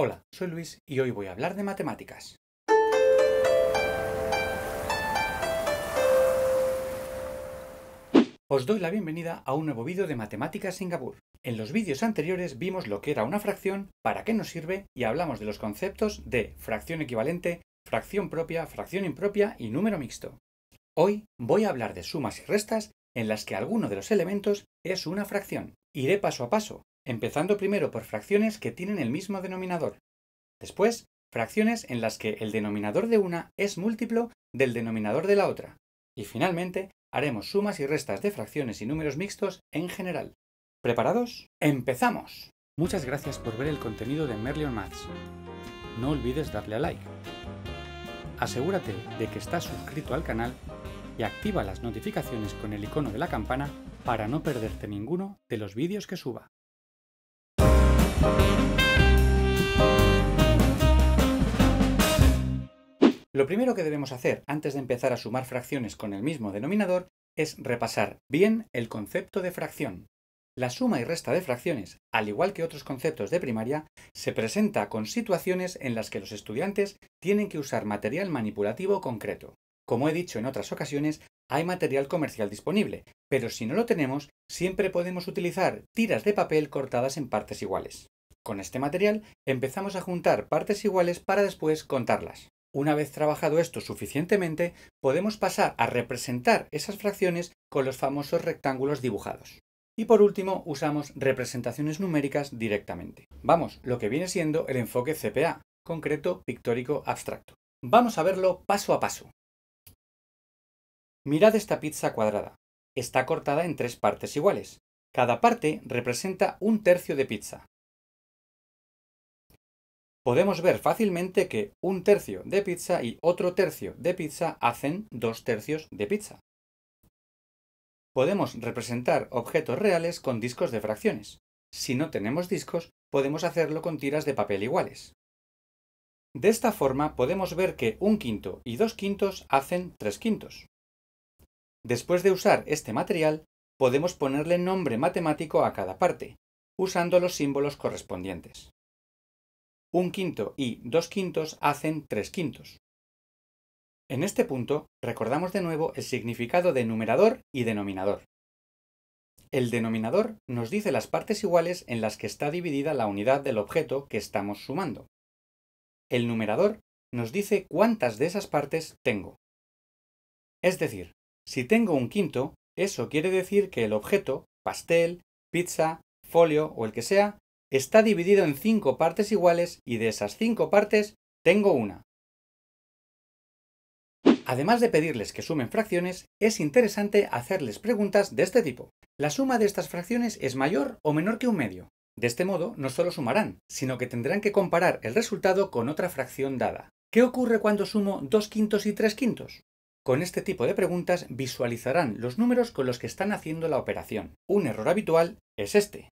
Hola, soy Luis y hoy voy a hablar de matemáticas. Os doy la bienvenida a un nuevo vídeo de Matemáticas Singapur. En los vídeos anteriores vimos lo que era una fracción, para qué nos sirve y hablamos de los conceptos de fracción equivalente, fracción propia, fracción impropia y número mixto. Hoy voy a hablar de sumas y restas en las que alguno de los elementos es una fracción. Iré paso a paso, empezando primero por fracciones que tienen el mismo denominador. Después, fracciones en las que el denominador de una es múltiplo del denominador de la otra. Y finalmente, haremos sumas y restas de fracciones y números mixtos en general. ¿Preparados? ¡Empezamos! Muchas gracias por ver el contenido de Merlion Maths. No olvides darle a like. Asegúrate de que estás suscrito al canal y activa las notificaciones con el icono de la campana para no perderte ninguno de los vídeos que suba. Lo primero que debemos hacer antes de empezar a sumar fracciones con el mismo denominador es repasar bien el concepto de fracción. La suma y resta de fracciones, al igual que otros conceptos de primaria, se presenta con situaciones en las que los estudiantes tienen que usar material manipulativo concreto. Como he dicho en otras ocasiones, hay material comercial disponible, pero si no lo tenemos, siempre podemos utilizar tiras de papel cortadas en partes iguales. Con este material empezamos a juntar partes iguales para después contarlas. Una vez trabajado esto suficientemente, podemos pasar a representar esas fracciones con los famosos rectángulos dibujados. Y por último, usamos representaciones numéricas directamente. Vamos, lo que viene siendo el enfoque CPA, concreto pictórico abstracto. Vamos a verlo paso a paso. Mirad esta pizza cuadrada. Está cortada en tres partes iguales. Cada parte representa un tercio de pizza. Podemos ver fácilmente que un tercio de pizza y otro tercio de pizza hacen dos tercios de pizza. Podemos representar objetos reales con discos de fracciones. Si no tenemos discos, podemos hacerlo con tiras de papel iguales. De esta forma podemos ver que un quinto y dos quintos hacen tres quintos. Después de usar este material, podemos ponerle nombre matemático a cada parte, usando los símbolos correspondientes. Un quinto y dos quintos hacen tres quintos. En este punto, recordamos de nuevo el significado de numerador y denominador. El denominador nos dice las partes iguales en las que está dividida la unidad del objeto que estamos sumando. El numerador nos dice cuántas de esas partes tengo. Es decir, si tengo un quinto, eso quiere decir que el objeto, pastel, pizza, folio o el que sea, está dividido en cinco partes iguales y de esas cinco partes tengo una. Además de pedirles que sumen fracciones, es interesante hacerles preguntas de este tipo. ¿La suma de estas fracciones es mayor o menor que un medio? De este modo, no solo sumarán, sino que tendrán que comparar el resultado con otra fracción dada. ¿Qué ocurre cuando sumo dos quintos y tres quintos? Con este tipo de preguntas visualizarán los números con los que están haciendo la operación. Un error habitual es este.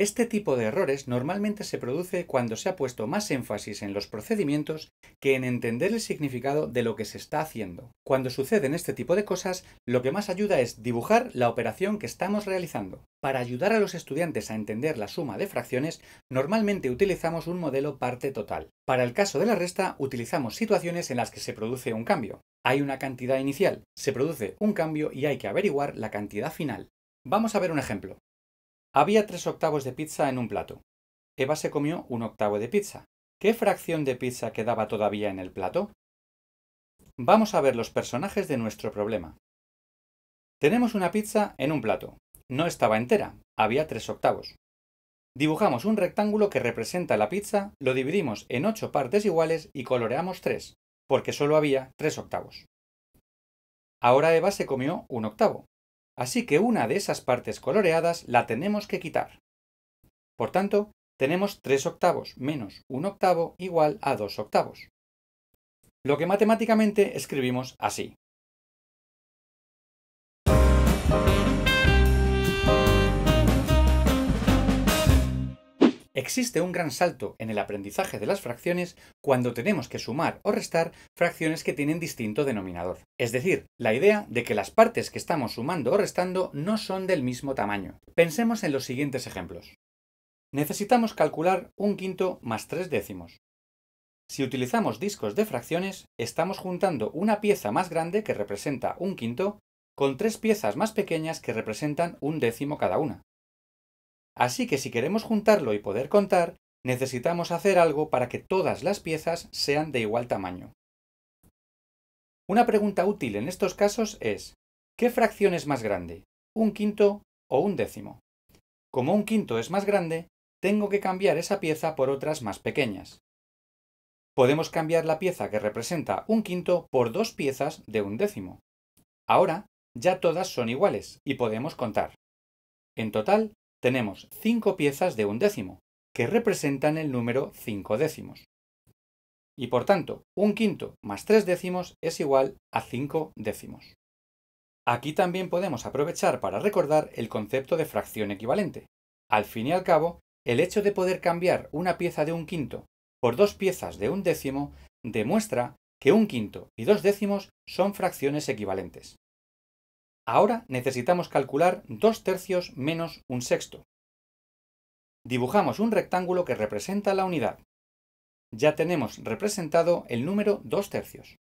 Este tipo de errores normalmente se produce cuando se ha puesto más énfasis en los procedimientos que en entender el significado de lo que se está haciendo. Cuando suceden este tipo de cosas, lo que más ayuda es dibujar la operación que estamos realizando. Para ayudar a los estudiantes a entender la suma de fracciones, normalmente utilizamos un modelo parte total. Para el caso de la resta, utilizamos situaciones en las que se produce un cambio. Hay una cantidad inicial, se produce un cambio y hay que averiguar la cantidad final. Vamos a ver un ejemplo. Había tres octavos de pizza en un plato. Eva se comió un octavo de pizza. ¿Qué fracción de pizza quedaba todavía en el plato? Vamos a ver los personajes de nuestro problema. Tenemos una pizza en un plato. No estaba entera, había tres octavos. Dibujamos un rectángulo que representa la pizza, lo dividimos en ocho partes iguales y coloreamos tres, porque solo había tres octavos. Ahora Eva se comió un octavo así que una de esas partes coloreadas la tenemos que quitar. Por tanto, tenemos 3 octavos menos 1 octavo igual a 2 octavos. Lo que matemáticamente escribimos así. Existe un gran salto en el aprendizaje de las fracciones cuando tenemos que sumar o restar fracciones que tienen distinto denominador. Es decir, la idea de que las partes que estamos sumando o restando no son del mismo tamaño. Pensemos en los siguientes ejemplos. Necesitamos calcular un quinto más tres décimos. Si utilizamos discos de fracciones, estamos juntando una pieza más grande que representa un quinto con tres piezas más pequeñas que representan un décimo cada una. Así que si queremos juntarlo y poder contar, necesitamos hacer algo para que todas las piezas sean de igual tamaño. Una pregunta útil en estos casos es, ¿qué fracción es más grande? ¿Un quinto o un décimo? Como un quinto es más grande, tengo que cambiar esa pieza por otras más pequeñas. Podemos cambiar la pieza que representa un quinto por dos piezas de un décimo. Ahora, ya todas son iguales y podemos contar. En total, tenemos cinco piezas de un décimo, que representan el número 5 décimos. Y por tanto, un quinto más tres décimos es igual a 5 décimos. Aquí también podemos aprovechar para recordar el concepto de fracción equivalente. Al fin y al cabo, el hecho de poder cambiar una pieza de un quinto por dos piezas de un décimo demuestra que un quinto y dos décimos son fracciones equivalentes. Ahora necesitamos calcular 2 tercios menos un sexto. Dibujamos un rectángulo que representa la unidad. Ya tenemos representado el número 2 tercios.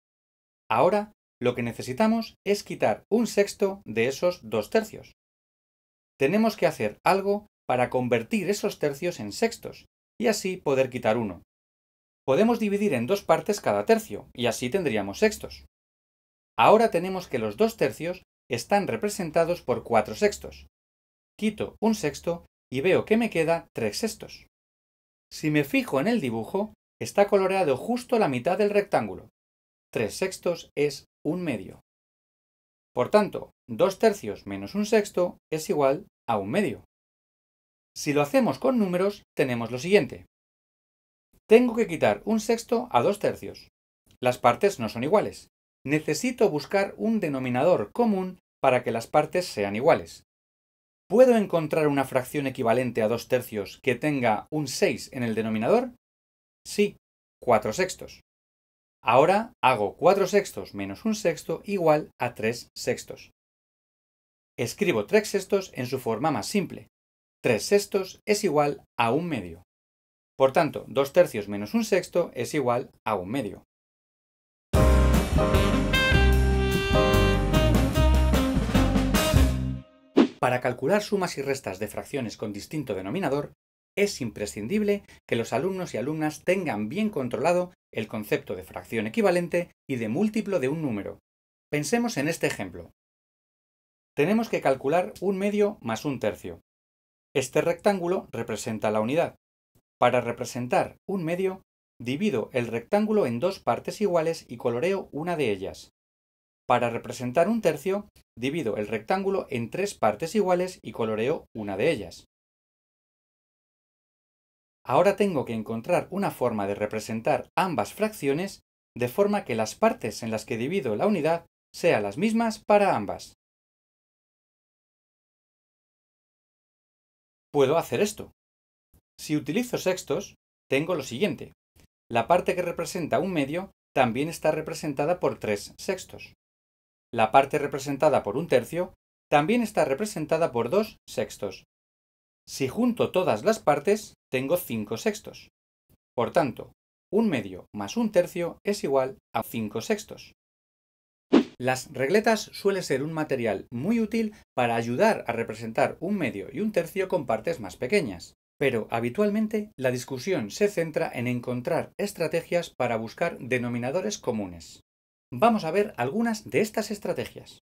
Ahora lo que necesitamos es quitar un sexto de esos 2 tercios. Tenemos que hacer algo para convertir esos tercios en sextos, y así poder quitar uno. Podemos dividir en dos partes cada tercio, y así tendríamos sextos. Ahora tenemos que los dos tercios están representados por cuatro sextos. Quito un sexto y veo que me queda tres sextos. Si me fijo en el dibujo, está coloreado justo la mitad del rectángulo. Tres sextos es un medio. Por tanto, dos tercios menos un sexto es igual a un medio. Si lo hacemos con números, tenemos lo siguiente. Tengo que quitar un sexto a dos tercios. Las partes no son iguales necesito buscar un denominador común para que las partes sean iguales. ¿Puedo encontrar una fracción equivalente a 2 tercios que tenga un 6 en el denominador? Sí, 4 sextos. Ahora hago 4 sextos menos 1 sexto igual a 3 sextos. Escribo 3 sextos en su forma más simple. 3 sextos es igual a 1 medio. Por tanto, 2 tercios menos 1 sexto es igual a 1 medio. Para calcular sumas y restas de fracciones con distinto denominador, es imprescindible que los alumnos y alumnas tengan bien controlado el concepto de fracción equivalente y de múltiplo de un número. Pensemos en este ejemplo. Tenemos que calcular un medio más un tercio. Este rectángulo representa la unidad. Para representar un medio, divido el rectángulo en dos partes iguales y coloreo una de ellas. Para representar un tercio, divido el rectángulo en tres partes iguales y coloreo una de ellas. Ahora tengo que encontrar una forma de representar ambas fracciones de forma que las partes en las que divido la unidad sean las mismas para ambas. Puedo hacer esto. Si utilizo sextos, tengo lo siguiente. La parte que representa un medio también está representada por tres sextos. La parte representada por un tercio también está representada por dos sextos. Si junto todas las partes, tengo cinco sextos. Por tanto, un medio más un tercio es igual a cinco sextos. Las regletas suelen ser un material muy útil para ayudar a representar un medio y un tercio con partes más pequeñas, pero habitualmente la discusión se centra en encontrar estrategias para buscar denominadores comunes. Vamos a ver algunas de estas estrategias.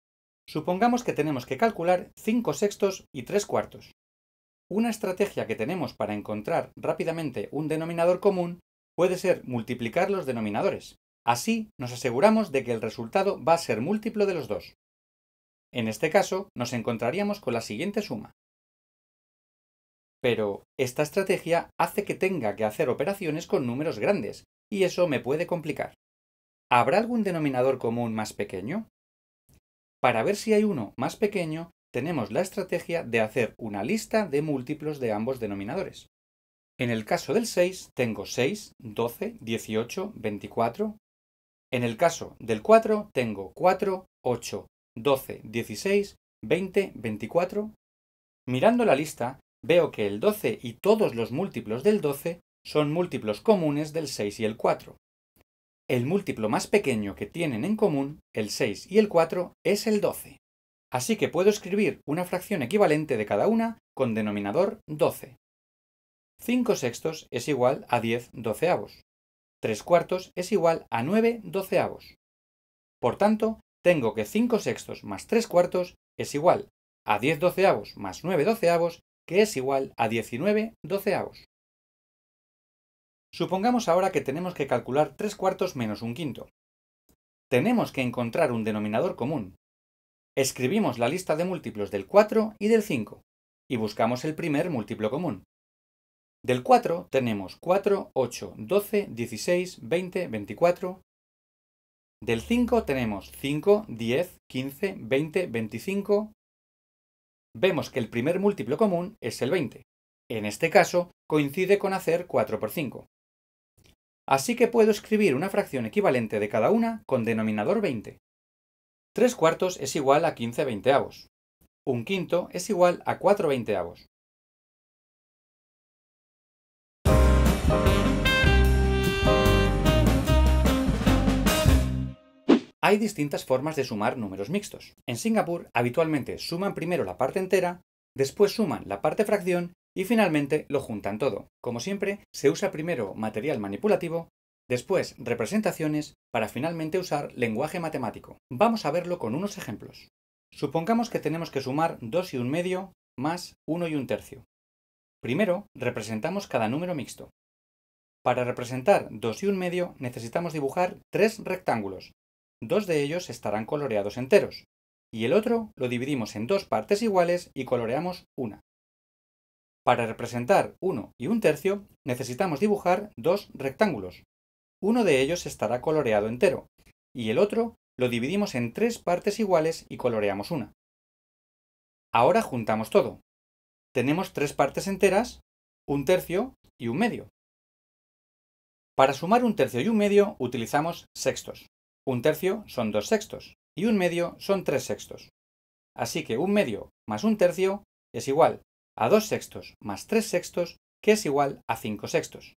Supongamos que tenemos que calcular 5 sextos y 3 cuartos. Una estrategia que tenemos para encontrar rápidamente un denominador común puede ser multiplicar los denominadores. Así nos aseguramos de que el resultado va a ser múltiplo de los dos. En este caso, nos encontraríamos con la siguiente suma. Pero esta estrategia hace que tenga que hacer operaciones con números grandes, y eso me puede complicar. ¿Habrá algún denominador común más pequeño? Para ver si hay uno más pequeño, tenemos la estrategia de hacer una lista de múltiplos de ambos denominadores. En el caso del 6, tengo 6, 12, 18, 24. En el caso del 4, tengo 4, 8, 12, 16, 20, 24. Mirando la lista, veo que el 12 y todos los múltiplos del 12 son múltiplos comunes del 6 y el 4. El múltiplo más pequeño que tienen en común, el 6 y el 4, es el 12. Así que puedo escribir una fracción equivalente de cada una con denominador 12. 5 sextos es igual a 10 doceavos. 3 cuartos es igual a 9 doceavos. Por tanto, tengo que 5 sextos más 3 cuartos es igual a 10 doceavos más 9 doceavos, que es igual a 19 doceavos. Supongamos ahora que tenemos que calcular 3 cuartos menos un quinto. Tenemos que encontrar un denominador común. Escribimos la lista de múltiplos del 4 y del 5, y buscamos el primer múltiplo común. Del 4 tenemos 4, 8, 12, 16, 20, 24. Del 5 tenemos 5, 10, 15, 20, 25. Vemos que el primer múltiplo común es el 20. En este caso, coincide con hacer 4 por 5. Así que puedo escribir una fracción equivalente de cada una con denominador 20. 3 cuartos es igual a 15 avos. Un quinto es igual a 4 veinteavos. Hay distintas formas de sumar números mixtos. En Singapur, habitualmente suman primero la parte entera, después suman la parte fracción y finalmente lo juntan todo. Como siempre, se usa primero material manipulativo, después representaciones, para finalmente usar lenguaje matemático. Vamos a verlo con unos ejemplos. Supongamos que tenemos que sumar 2 y un medio más 1 y un tercio. Primero, representamos cada número mixto. Para representar 2 y un medio necesitamos dibujar tres rectángulos. Dos de ellos estarán coloreados enteros, y el otro lo dividimos en dos partes iguales y coloreamos una. Para representar 1 y 1 tercio necesitamos dibujar dos rectángulos. Uno de ellos estará coloreado entero y el otro lo dividimos en tres partes iguales y coloreamos una. Ahora juntamos todo. Tenemos tres partes enteras, un tercio y un medio. Para sumar un tercio y un medio utilizamos sextos. Un tercio son dos sextos y un medio son tres sextos. Así que un medio más un tercio es igual a 2 sextos más 3 sextos, que es igual a 5 sextos.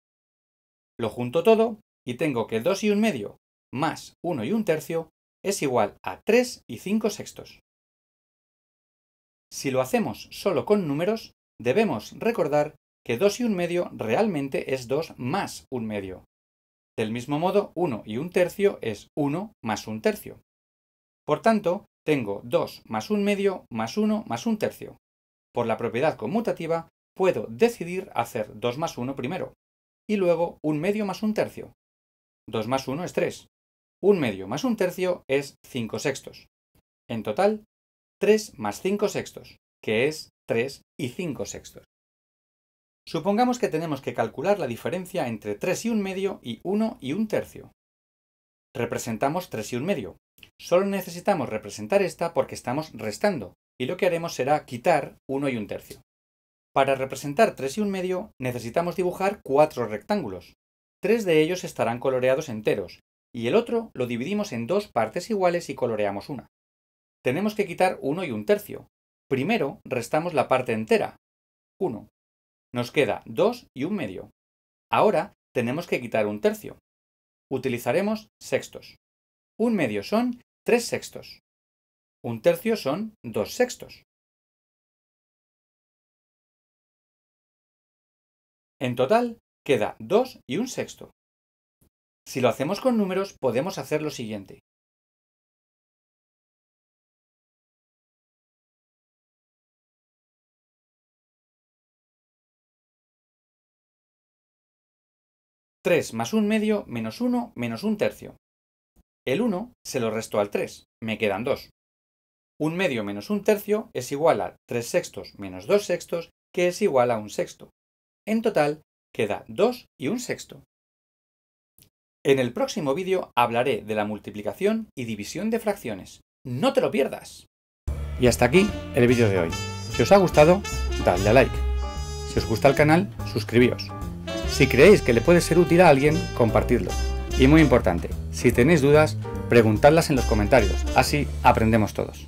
Lo junto todo y tengo que 2 y 1 medio más 1 y 1 tercio es igual a 3 y 5 sextos. Si lo hacemos solo con números, debemos recordar que 2 y 1 medio realmente es 2 más 1 medio. Del mismo modo, 1 y 1 tercio es 1 más 1 tercio. Por tanto, tengo 2 más 1 medio más 1 más 1 tercio. Por la propiedad conmutativa puedo decidir hacer 2 más 1 primero, y luego 1 medio más 1 tercio. 2 más 1 es 3. 1 medio más un tercio es 5 sextos. En total, 3 más 5 sextos, que es 3 y 5 sextos. Supongamos que tenemos que calcular la diferencia entre 3 y 1 medio y 1 y 1 tercio. Representamos 3 y 1 medio. Solo necesitamos representar esta porque estamos restando, y lo que haremos será quitar 1 y 1 tercio. Para representar 3 y 1 medio necesitamos dibujar 4 rectángulos. Tres de ellos estarán coloreados enteros y el otro lo dividimos en dos partes iguales y coloreamos una. Tenemos que quitar 1 y 1 tercio. Primero restamos la parte entera, 1. Nos queda 2 y 1 medio. Ahora tenemos que quitar un tercio. Utilizaremos sextos. Un medio son 3 sextos. Un tercio son dos sextos. En total, queda dos y un sexto. Si lo hacemos con números, podemos hacer lo siguiente. Tres más un medio menos uno menos un tercio. El uno se lo resto al tres. me quedan dos. Un medio menos un tercio es igual a tres sextos menos dos sextos, que es igual a un sexto. En total, queda 2 y un sexto. En el próximo vídeo hablaré de la multiplicación y división de fracciones. ¡No te lo pierdas! Y hasta aquí el vídeo de hoy. Si os ha gustado, dadle a like. Si os gusta el canal, suscribíos. Si creéis que le puede ser útil a alguien, compartidlo. Y muy importante, si tenéis dudas, preguntadlas en los comentarios, así aprendemos todos.